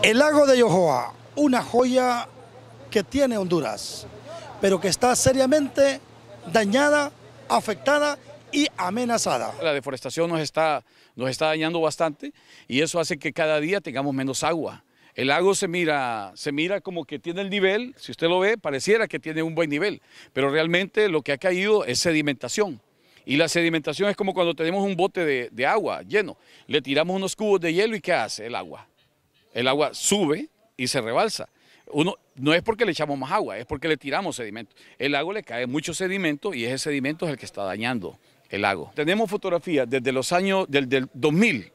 El lago de Yohoa, una joya que tiene Honduras, pero que está seriamente dañada, afectada y amenazada. La deforestación nos está, nos está dañando bastante y eso hace que cada día tengamos menos agua. El lago se mira, se mira como que tiene el nivel, si usted lo ve, pareciera que tiene un buen nivel, pero realmente lo que ha caído es sedimentación. Y la sedimentación es como cuando tenemos un bote de, de agua lleno, le tiramos unos cubos de hielo y ¿qué hace el agua? el agua sube y se rebalsa. Uno, no es porque le echamos más agua, es porque le tiramos sedimento, El lago le cae mucho sedimento y ese sedimento es el que está dañando el lago. Tenemos fotografías desde los años, del 2000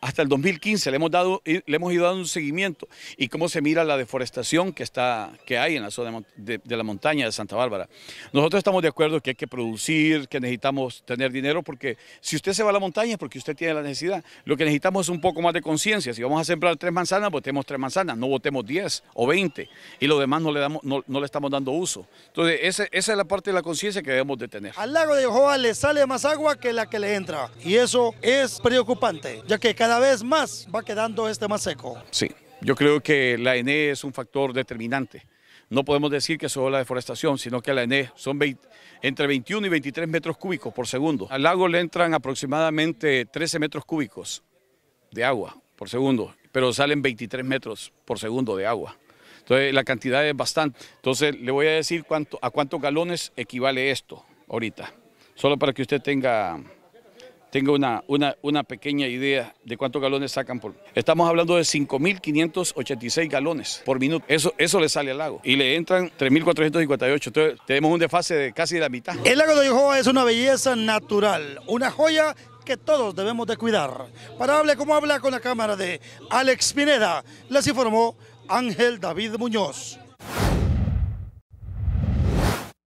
hasta el 2015 le hemos, dado, le hemos ido dando un seguimiento y cómo se mira la deforestación que, está, que hay en la zona de, la montaña de Santa Bárbara. Nosotros estamos de acuerdo que hay que producir, que necesitamos tener dinero, porque si usted se va a la montaña es porque usted tiene la necesidad. Lo que necesitamos es un poco más de conciencia. Si vamos a sembrar tres manzanas, votemos tres manzanas, no votemos 10 o 20 y lo demás no le, damos, no, le estamos dando uso. Entonces, esa, es la parte de la conciencia que debemos de tener. Al lago de joa le sale más agua que la que le entra y eso es preocupante, ya que cada vez más va quedando este más seco. Sí, yo creo que la ENE es un factor determinante. No podemos decir que solo la deforestación, sino que la ENE son 20, entre 21 y 23 metros cúbicos por segundo. Al lago le entran aproximadamente 13 metros cúbicos de agua por segundo, pero salen 23 metros por segundo de agua. Entonces la cantidad es bastante. Entonces le voy a decir cuánto, a cuántos galones equivale esto ahorita, solo para que usted tenga tengo una, una, pequeña idea de cuántos galones sacan por... Estamos hablando de 5.586 galones por minuto. Eso, eso le sale al lago. Y le entran 3.458. Entonces tenemos un desfase de casi la mitad. El lago de Ojoa es una belleza natural, una joya que todos debemos de cuidar. Para hablar como habla con la cámara de Alex Pineda, les informó Ángel David Muñoz.